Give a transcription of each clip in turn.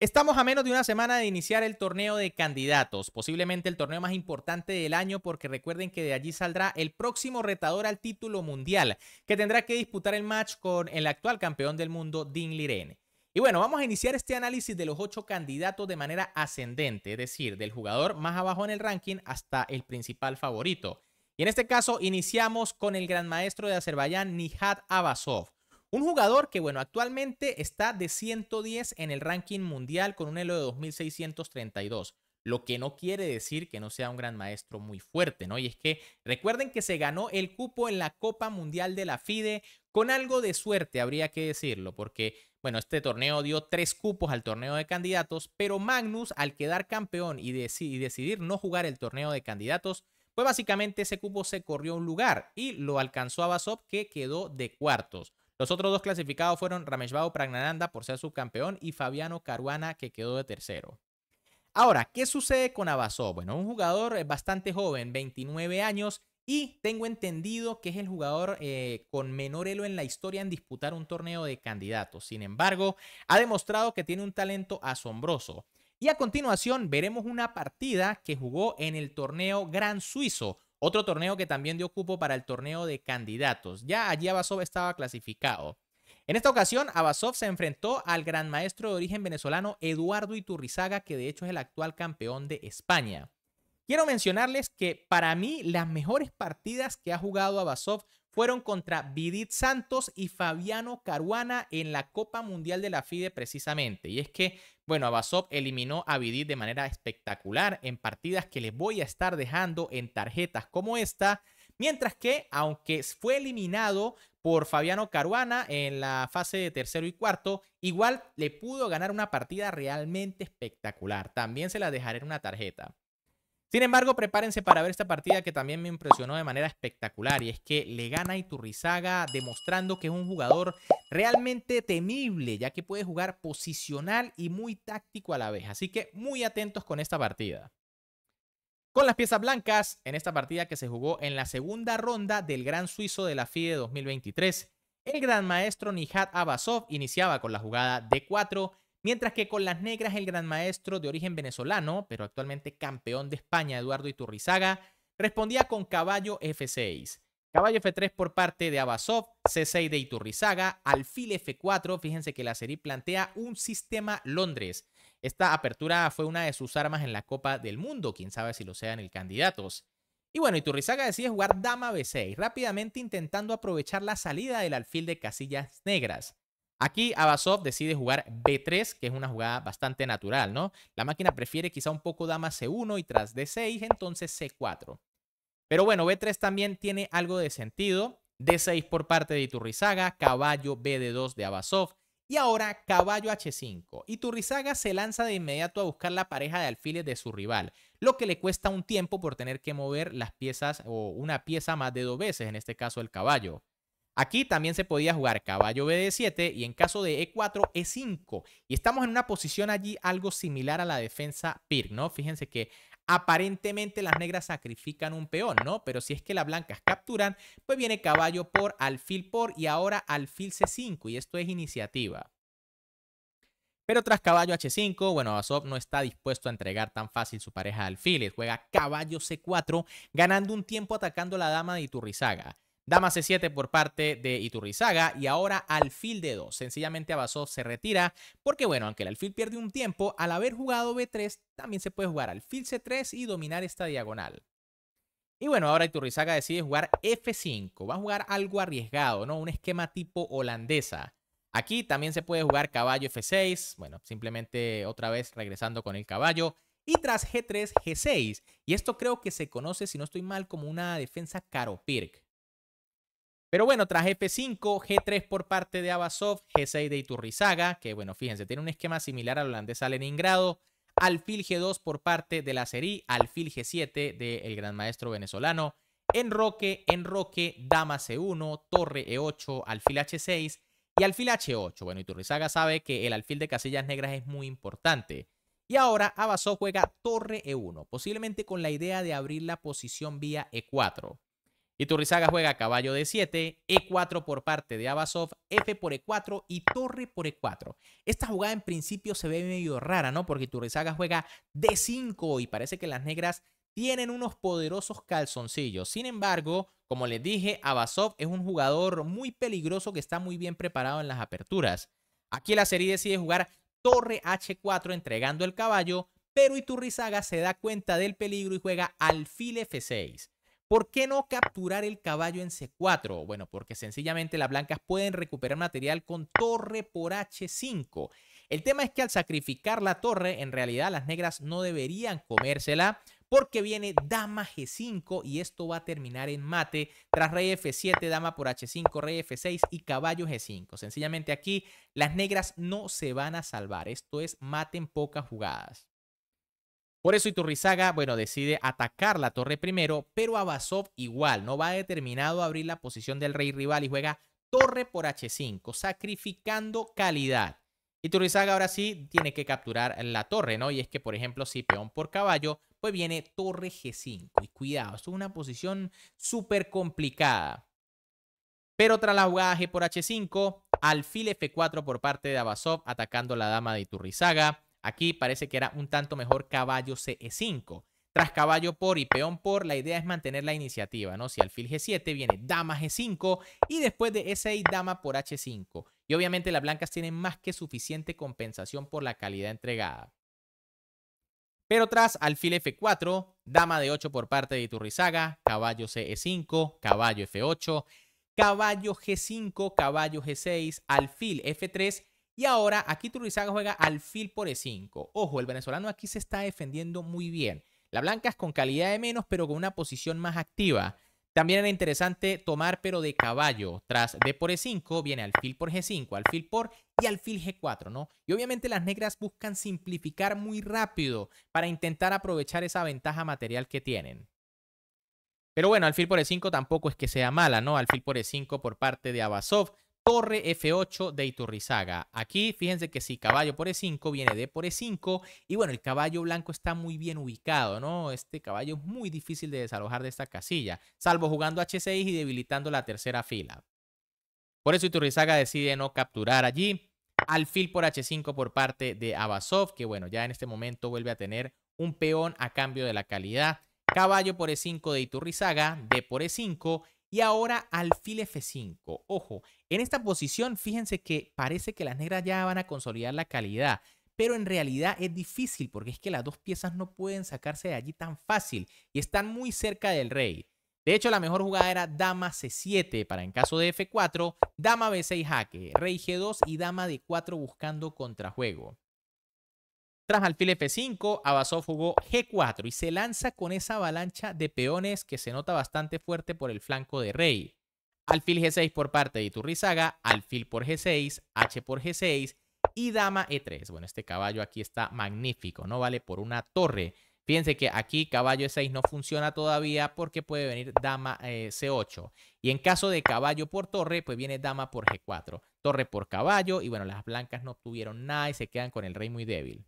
Estamos a menos de una semana de iniciar el torneo de candidatos, posiblemente el torneo más importante del año porque recuerden que de allí saldrá el próximo retador al título mundial, que tendrá que disputar el match con el actual campeón del mundo, Dean Liren. Y bueno, vamos a iniciar este análisis de los ocho candidatos de manera ascendente, es decir, del jugador más abajo en el ranking hasta el principal favorito. Y en este caso iniciamos con el gran maestro de Azerbaiyán, Nihat Abasov. Un jugador que, bueno, actualmente está de 110 en el ranking mundial con un elo de 2632 lo que no quiere decir que no sea un gran maestro muy fuerte, ¿no? Y es que recuerden que se ganó el cupo en la Copa Mundial de la FIDE con algo de suerte, habría que decirlo, porque, bueno, este torneo dio tres cupos al torneo de candidatos, pero Magnus, al quedar campeón y, decidir no jugar el torneo de candidatos, pues básicamente ese cupo se corrió un lugar y lo alcanzó a Basop, que quedó de cuartos. Los otros dos clasificados fueron Rameshbao Pragnananda por ser subcampeón y Fabiano Caruana que quedó de tercero. Ahora, ¿qué sucede con Abasó? Bueno, un jugador eh, bastante joven, 29 años, y tengo entendido que es el jugador eh, con menor elo en la historia en disputar un torneo de candidatos. Sin embargo, ha demostrado que tiene un talento asombroso. Y a continuación veremos una partida que jugó en el torneo Gran Suizo, otro torneo que también dio cupo para el torneo de candidatos. Ya allí Abasov estaba clasificado. En esta ocasión, Abasov se enfrentó al gran maestro de origen venezolano Eduardo Iturrizaga, que de hecho es el actual campeón de España. Quiero mencionarles que para mí las mejores partidas que ha jugado Abasov fueron contra Vidit Santos y Fabiano Caruana en la Copa Mundial de la FIDE precisamente. Y es que, bueno, Abasov eliminó a Vidit de manera espectacular en partidas que les voy a estar dejando en tarjetas como esta. Mientras que, aunque fue eliminado por Fabiano Caruana en la fase de tercero y cuarto, igual le pudo ganar una partida realmente espectacular. También se la dejaré en una tarjeta. Sin embargo, prepárense para ver esta partida que también me impresionó de manera espectacular y es que le gana Iturrizaga demostrando que es un jugador realmente temible ya que puede jugar posicional y muy táctico a la vez, así que muy atentos con esta partida. Con las piezas blancas, en esta partida que se jugó en la segunda ronda del Gran Suizo de la FIDE 2023, el gran maestro Nihat Abasov iniciaba con la jugada de 4 Mientras que con las negras el gran maestro de origen venezolano, pero actualmente campeón de España, Eduardo Iturrizaga, respondía con caballo F6. Caballo F3 por parte de Abasov, C6 de Iturrizaga, alfil F4, fíjense que la serie plantea un sistema Londres. Esta apertura fue una de sus armas en la Copa del Mundo, quién sabe si lo sean el candidatos. Y bueno, Iturrizaga decide jugar dama B6, rápidamente intentando aprovechar la salida del alfil de casillas negras. Aquí Abasov decide jugar B3, que es una jugada bastante natural, ¿no? La máquina prefiere quizá un poco dama C1 y tras D6, entonces C4. Pero bueno, B3 también tiene algo de sentido. D6 por parte de Iturrizaga, caballo BD2 de Abasov y ahora caballo H5. Iturrizaga se lanza de inmediato a buscar la pareja de alfiles de su rival, lo que le cuesta un tiempo por tener que mover las piezas o una pieza más de dos veces, en este caso el caballo. Aquí también se podía jugar caballo bd 7 y en caso de E4, E5. Y estamos en una posición allí algo similar a la defensa PIR, ¿no? Fíjense que aparentemente las negras sacrifican un peón, ¿no? Pero si es que las blancas capturan, pues viene caballo por, alfil por y ahora alfil C5 y esto es iniciativa. Pero tras caballo H5, bueno, Basov no está dispuesto a entregar tan fácil su pareja de alfiles. Juega caballo C4, ganando un tiempo atacando la dama de Iturrizaga. Dama C7 por parte de Iturrizaga y ahora alfil de 2. Sencillamente Abasov se retira porque, bueno, aunque el alfil pierde un tiempo, al haber jugado B3 también se puede jugar alfil C3 y dominar esta diagonal. Y bueno, ahora Iturrizaga decide jugar F5. Va a jugar algo arriesgado, ¿no? Un esquema tipo holandesa. Aquí también se puede jugar caballo F6. Bueno, simplemente otra vez regresando con el caballo y tras G3, G6. Y esto creo que se conoce, si no estoy mal, como una defensa Karopirk. Pero bueno, tras F5, G3 por parte de Abasov, G6 de Iturrizaga, que bueno, fíjense, tiene un esquema similar al holandés a Leningrado, alfil G2 por parte de la serie, alfil G7 del gran maestro venezolano, enroque, enroque, dama C1, torre E8, alfil H6 y alfil H8. Bueno, Iturrizaga sabe que el alfil de casillas negras es muy importante. Y ahora Abasov juega torre E1, posiblemente con la idea de abrir la posición vía E4. Iturrizaga juega caballo de 7, E4 por parte de Abasov, F por E4 y torre por E4. Esta jugada en principio se ve medio rara, ¿no? Porque Iturrizaga juega D5 y parece que las negras tienen unos poderosos calzoncillos. Sin embargo, como les dije, Abasov es un jugador muy peligroso que está muy bien preparado en las aperturas. Aquí la serie decide jugar torre H4 entregando el caballo, pero Iturrizaga se da cuenta del peligro y juega alfil F6. ¿Por qué no capturar el caballo en C4? Bueno, porque sencillamente las blancas pueden recuperar material con torre por H5. El tema es que al sacrificar la torre, en realidad las negras no deberían comérsela porque viene dama G5 y esto va a terminar en mate tras rey F7, dama por H5, rey F6 y caballo G5. Sencillamente aquí las negras no se van a salvar. Esto es mate en pocas jugadas. Por eso Iturrizaga, bueno, decide atacar la torre primero, pero Abasov igual, no va determinado a abrir la posición del rey rival y juega torre por H5, sacrificando calidad. Iturrizaga ahora sí tiene que capturar la torre, ¿no? Y es que, por ejemplo, si peón por caballo, pues viene torre G5. Y cuidado, es una posición súper complicada. Pero tras la jugada G por H5, alfil F4 por parte de Abasov, atacando la dama de Iturrizaga. Aquí parece que era un tanto mejor caballo CE5. Tras caballo por y peón por, la idea es mantener la iniciativa, ¿no? Si alfil G7 viene dama G5 y después de E6 dama por H5. Y obviamente las blancas tienen más que suficiente compensación por la calidad entregada. Pero tras alfil F4, dama de 8 por parte de Iturrizaga, caballo CE5, caballo F8, caballo G5, caballo G6, alfil F3 y ahora aquí Turrizaga juega alfil por E5. Ojo, el venezolano aquí se está defendiendo muy bien. La blanca es con calidad de menos, pero con una posición más activa. También era interesante tomar, pero de caballo. Tras D por E5, viene alfil por G5, alfil por y alfil G4, ¿no? Y obviamente las negras buscan simplificar muy rápido para intentar aprovechar esa ventaja material que tienen. Pero bueno, alfil por E5 tampoco es que sea mala, ¿no? Alfil por E5 por parte de Abasov Torre F8 de Iturrizaga. Aquí fíjense que si caballo por E5 viene d por E5 y bueno, el caballo blanco está muy bien ubicado, ¿no? Este caballo es muy difícil de desalojar de esta casilla, salvo jugando H6 y debilitando la tercera fila. Por eso Iturrizaga decide no capturar allí. Alfil por H5 por parte de Abasov, que bueno, ya en este momento vuelve a tener un peón a cambio de la calidad. Caballo por E5 de Iturrizaga, D por E5 y ahora alfil F5. Ojo, en esta posición fíjense que parece que las negras ya van a consolidar la calidad, pero en realidad es difícil porque es que las dos piezas no pueden sacarse de allí tan fácil y están muy cerca del rey. De hecho, la mejor jugada era dama C7 para en caso de F4, dama B6 jaque, rey G2 y dama D4 buscando contrajuego. Tras alfil F5, abasó jugó G4 y se lanza con esa avalancha de peones que se nota bastante fuerte por el flanco de rey. Alfil G6 por parte de Iturrizaga, alfil por G6, H por G6 y dama E3. Bueno, este caballo aquí está magnífico, no vale por una torre. Fíjense que aquí caballo E6 no funciona todavía porque puede venir dama eh, C8. Y en caso de caballo por torre, pues viene dama por G4, torre por caballo y bueno, las blancas no obtuvieron nada y se quedan con el rey muy débil.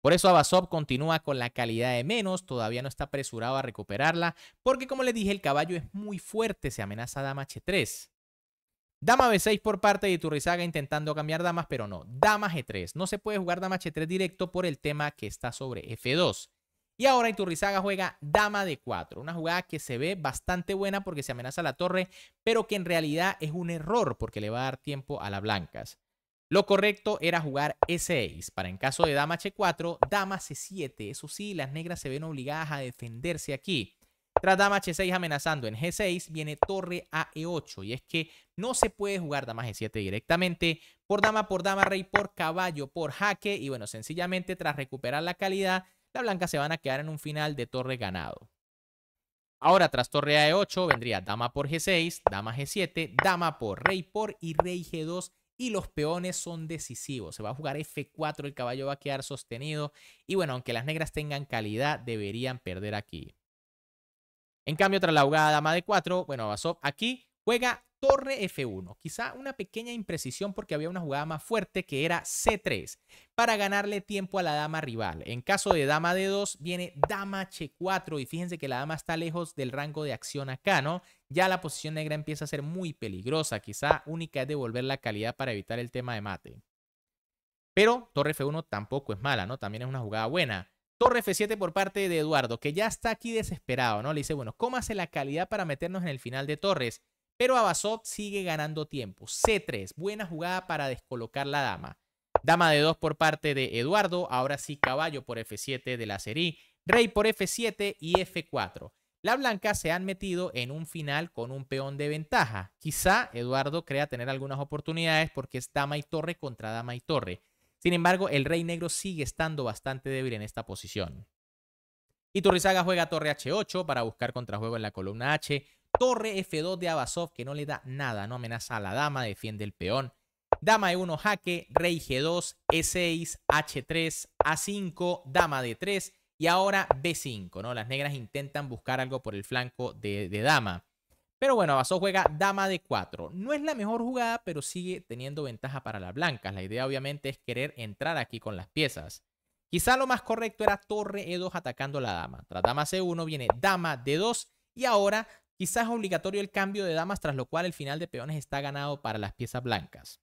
Por eso Abasov continúa con la calidad de menos, todavía no está apresurado a recuperarla, porque como les dije, el caballo es muy fuerte, se amenaza dama H3. Dama B6 por parte de Iturrizaga intentando cambiar damas, pero no. Dama G3. No se puede jugar dama H3 directo por el tema que está sobre F2. Y ahora Iturrizaga juega dama d 4, una jugada que se ve bastante buena porque se amenaza la torre, pero que en realidad es un error porque le va a dar tiempo a las blancas. Lo correcto era jugar E6 para en caso de dama H4, dama C7. Eso sí, las negras se ven obligadas a defenderse aquí. Tras dama H6 amenazando en G6, viene torre a E8. Y es que no se puede jugar dama G7 directamente. Por dama, por dama, rey, por caballo, por jaque. Y bueno, sencillamente tras recuperar la calidad, la blanca se van a quedar en un final de torre ganado. Ahora, tras torre a E8, vendría dama por G6, dama G7, dama por rey por y rey G2 y los peones son decisivos. Se va a jugar F4, el caballo va a quedar sostenido y bueno, aunque las negras tengan calidad, deberían perder aquí. En cambio, tras la jugada dama de 4, bueno, Basov aquí juega torre F1. Quizá una pequeña imprecisión porque había una jugada más fuerte que era C3 para ganarle tiempo a la dama rival. En caso de dama D2 viene dama H4 y fíjense que la dama está lejos del rango de acción acá, ¿no? Ya la posición negra empieza a ser muy peligrosa. Quizá única es devolver la calidad para evitar el tema de mate. Pero torre F1 tampoco es mala, ¿no? También es una jugada buena. Torre F7 por parte de Eduardo, que ya está aquí desesperado, ¿no? Le dice, bueno, ¿cómo hace la calidad para meternos en el final de Torres. Pero Abasov sigue ganando tiempo. C3, buena jugada para descolocar la dama. Dama de 2 por parte de Eduardo. Ahora sí, caballo por F7 de la serie. Rey por F7 y F4. La blanca se han metido en un final con un peón de ventaja. Quizá Eduardo crea tener algunas oportunidades porque es dama y torre contra dama y torre. Sin embargo, el rey negro sigue estando bastante débil en esta posición. Y Turrizaga juega torre H8 para buscar contrajuego en la columna H. Torre F2 de Abasov que no le da nada, no amenaza a la dama, defiende el peón. Dama E1 jaque, rey G2, E6, H3, A5, dama D3 y ahora B5, ¿no? Las negras intentan buscar algo por el flanco de, de dama. Pero bueno, Abasov juega dama D4. No es la mejor jugada, pero sigue teniendo ventaja para las blancas. La idea obviamente es querer entrar aquí con las piezas. Quizá lo más correcto era torre E2 atacando a la dama. Tras dama C1 viene dama D2 y ahora Quizás obligatorio el cambio de damas, tras lo cual el final de peones está ganado para las piezas blancas.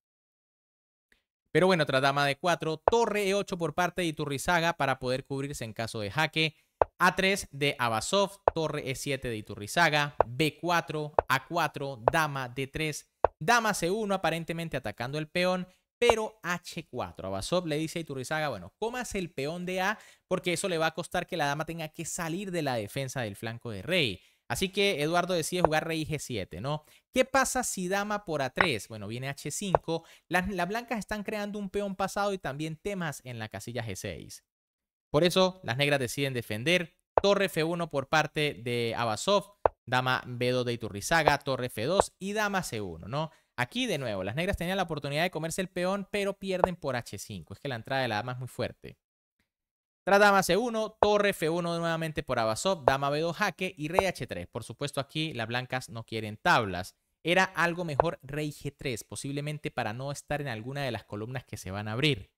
Pero bueno, tras dama de 4, torre E8 por parte de Iturrizaga para poder cubrirse en caso de jaque. A3 de Abasov, torre E7 de Iturrizaga, B4, A4, dama D3, dama C1 aparentemente atacando el peón, pero H4. Abasov le dice a Iturrizaga, bueno, comas el peón de A porque eso le va a costar que la dama tenga que salir de la defensa del flanco de rey. Así que Eduardo decide jugar rey G7, ¿no? ¿Qué pasa si dama por A3? Bueno, viene H5. Las, blancas están creando un peón pasado y también temas en la casilla G6. Por eso las negras deciden defender. Torre F1 por parte de Abasov, dama B2 de Iturrizaga, torre F2 y dama C1, ¿no? Aquí de nuevo, las negras tenían la oportunidad de comerse el peón, pero pierden por H5. Es que la entrada de la dama es muy fuerte. Tras dama C1, torre F1 nuevamente por Abasov, dama B2 jaque y rey H3. Por supuesto aquí las blancas no quieren tablas. Era algo mejor rey G3, posiblemente para no estar en alguna de las columnas que se van a abrir.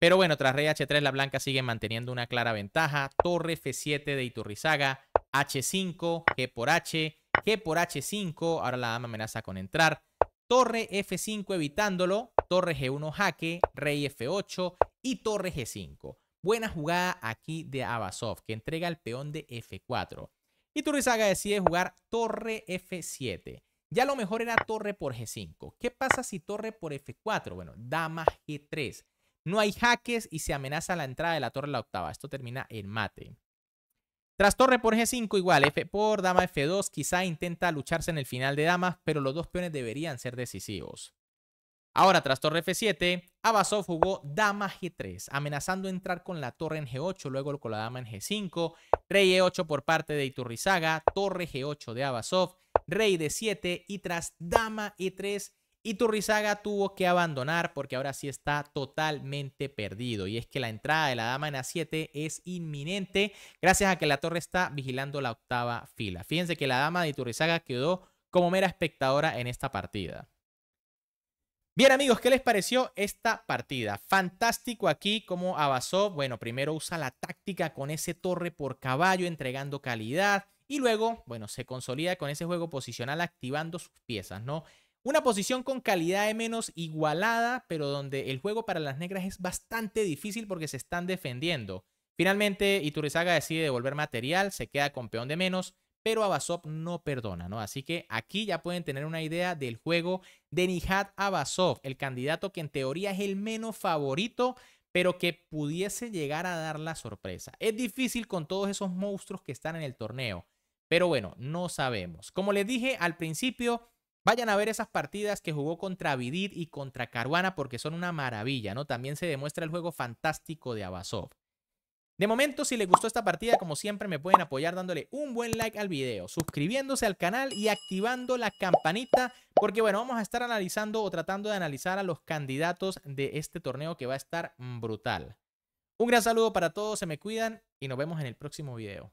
Pero bueno, tras rey H3 la blanca sigue manteniendo una clara ventaja. Torre F7 de Iturrizaga, H5, G por H, G por H5, ahora la dama amenaza con entrar. Torre F5 evitándolo, torre G1 jaque, rey F8 y torre G5. Buena jugada aquí de Abasov, que entrega el peón de F4. Y Turizaga decide jugar torre F7. Ya lo mejor era torre por G5. ¿Qué pasa si torre por F4? Bueno, dama G3. No hay jaques y se amenaza la entrada de la torre a la octava. Esto termina en mate. Tras torre por G5, igual F por dama F2. Quizá intenta lucharse en el final de damas, pero los dos peones deberían ser decisivos. Ahora, tras torre F7, Abasov jugó dama G3, amenazando entrar con la torre en G8, luego con la dama en G5, rey E8 por parte de Iturrizaga, torre G8 de Abasov, rey D7 y tras dama E3, Iturrizaga tuvo que abandonar porque ahora sí está totalmente perdido. Y es que la entrada de la dama en A7 es inminente gracias a que la torre está vigilando la octava fila. Fíjense que la dama de Iturrizaga quedó como mera espectadora en esta partida. Bien amigos, ¿qué les pareció esta partida? Fantástico aquí como avanzó, bueno, primero usa la táctica con ese torre por caballo entregando calidad y luego, bueno, se consolida con ese juego posicional activando sus piezas, ¿no? Una posición con calidad de menos igualada, pero donde el juego para las negras es bastante difícil porque se están defendiendo. Finalmente, Iturizaga decide devolver material, se queda con peón de menos pero Abasov no perdona, ¿no? Así que aquí ya pueden tener una idea del juego de Nihat Abasov, el candidato que en teoría es el menos favorito, pero que pudiese llegar a dar la sorpresa. Es difícil con todos esos monstruos que están en el torneo, pero bueno, no sabemos. Como les dije al principio, vayan a ver esas partidas que jugó contra Vidit y contra Caruana porque son una maravilla, ¿no? También se demuestra el juego fantástico de Abasov. De momento, si les gustó esta partida, como siempre, me pueden apoyar dándole un buen like al video, suscribiéndose al canal y activando la campanita, porque bueno, vamos a estar analizando o tratando de analizar a los candidatos de este torneo que va a estar brutal. Un gran saludo para todos, se me cuidan y nos vemos en el próximo video.